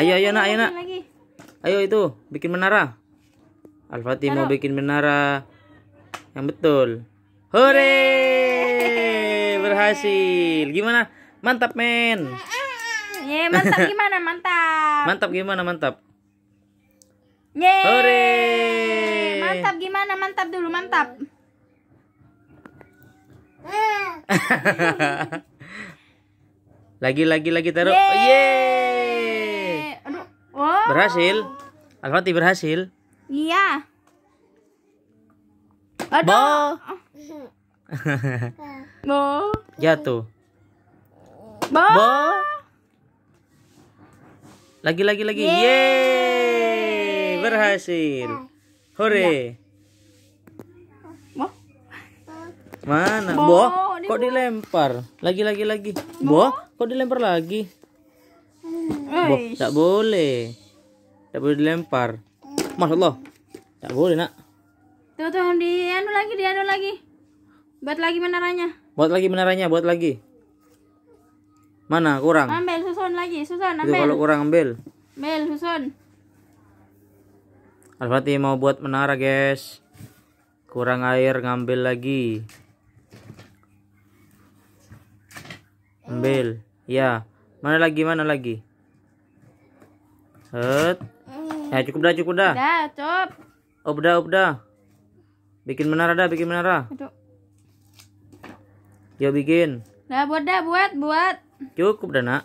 ayo ayo nak ayo nak ayo itu bikin menara Al Fatih mau bikin menara yang betul hore berhasil gimana mantap men Ye, mantap gimana mantap mantap gimana mantap Ye. hore mantap gimana mantap dulu mantap lagi lagi lagi taruh Yeah. Berhasil. Alfati berhasil. Iya. Aduh. Bo. Bo. Jatuh. Bo. Bo. Lagi lagi lagi. Yeay. Yeay. Berhasil. Hore. boh Mana? Bo. Bo. Kok dilempar? Lagi lagi lagi. Bo, Bo? kok dilempar lagi? Bo, tak boleh. Tidak boleh dilempar. Masya Allah. Tak boleh nak. Tuh tunggu di anu lagi di anu lagi. Buat lagi menaranya. Buat lagi menaranya, buat lagi. Mana kurang? Ambil susun lagi, susun ambil. kalau kurang ambil. Ambil susun. Alfati mau buat menara, guys. Kurang air ngambil lagi. Ambil. Ya. Mana lagi? Mana lagi? Hut. Ya cukup dah, cukup dah. Udah, cukup. Oh, udah, udah. Bikin menara dah, bikin menara. Aduh. Yo bikin. Dah buat dah, buat, buat. Cukup dah, Nak.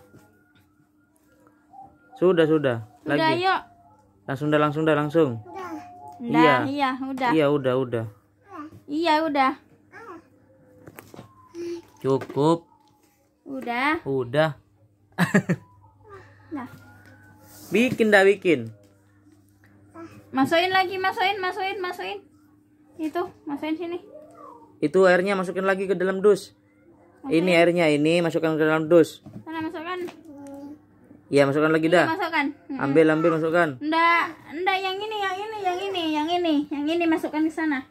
Sudah, sudah. Lagi. Udah, yuk. Langsung dah, langsung dah, langsung. Udah. Iya, iya, udah. Iya, udah, udah. Iya, udah. Cukup. Udah. Udah. nah. Bikin dah bikin masukin lagi masukin masukin masukin itu masukin sini itu airnya masukin lagi ke dalam dus masukin. ini airnya ini masukkan ke dalam dus Sana, masukkan Iya masukkan lagi dah. Masukkan. Hmm. Ambil ambil masukkan. Ndak, ndak yang ini, yang ini, yang ini, yang ini, yang ini masukkan ke sana.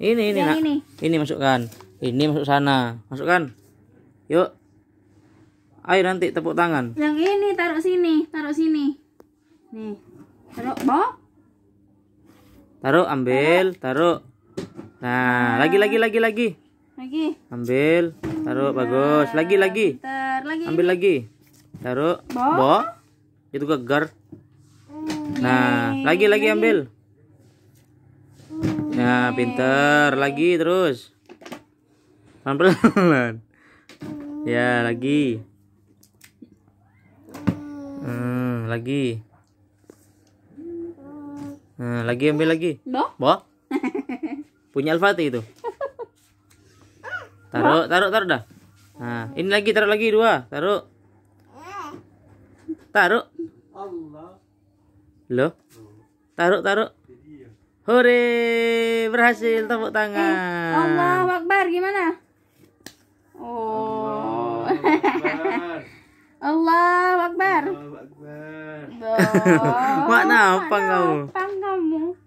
Ini ini yang Ini. ini masukkan. Ini masuk sana. Masukkan. Yuk. Ayo nanti tepuk tangan. Yang ini taruh sini, taruh sini. Nih. Taruh, Bo. Taruh, ambil, taruh. Nah, nah, lagi lagi lagi lagi. Lagi. Ambil, taruh nah, bagus. Lagi lagi. Bentar, lagi. Ambil lagi. Taruh. Bo. Bo. Itu gegar. Nah, lagi lagi ambil. Nah, pinter. Lagi terus. Pelan-pelan. Ya, lagi. Hmm, lagi. Eh, lagi ambil lagi. No. Bo? Punya Alfati itu. Taruh, taruh, taruh dah. Nah, ini lagi taruh lagi dua, taruh. Taruh. Allah. Loh? Taruh, taruh. Hore, berhasil tepuk tangan. Eh, Allah Akbar, gimana? Oh. Allah Akbar. Allah Akbar. Mak apa kau? Kenapa kamu?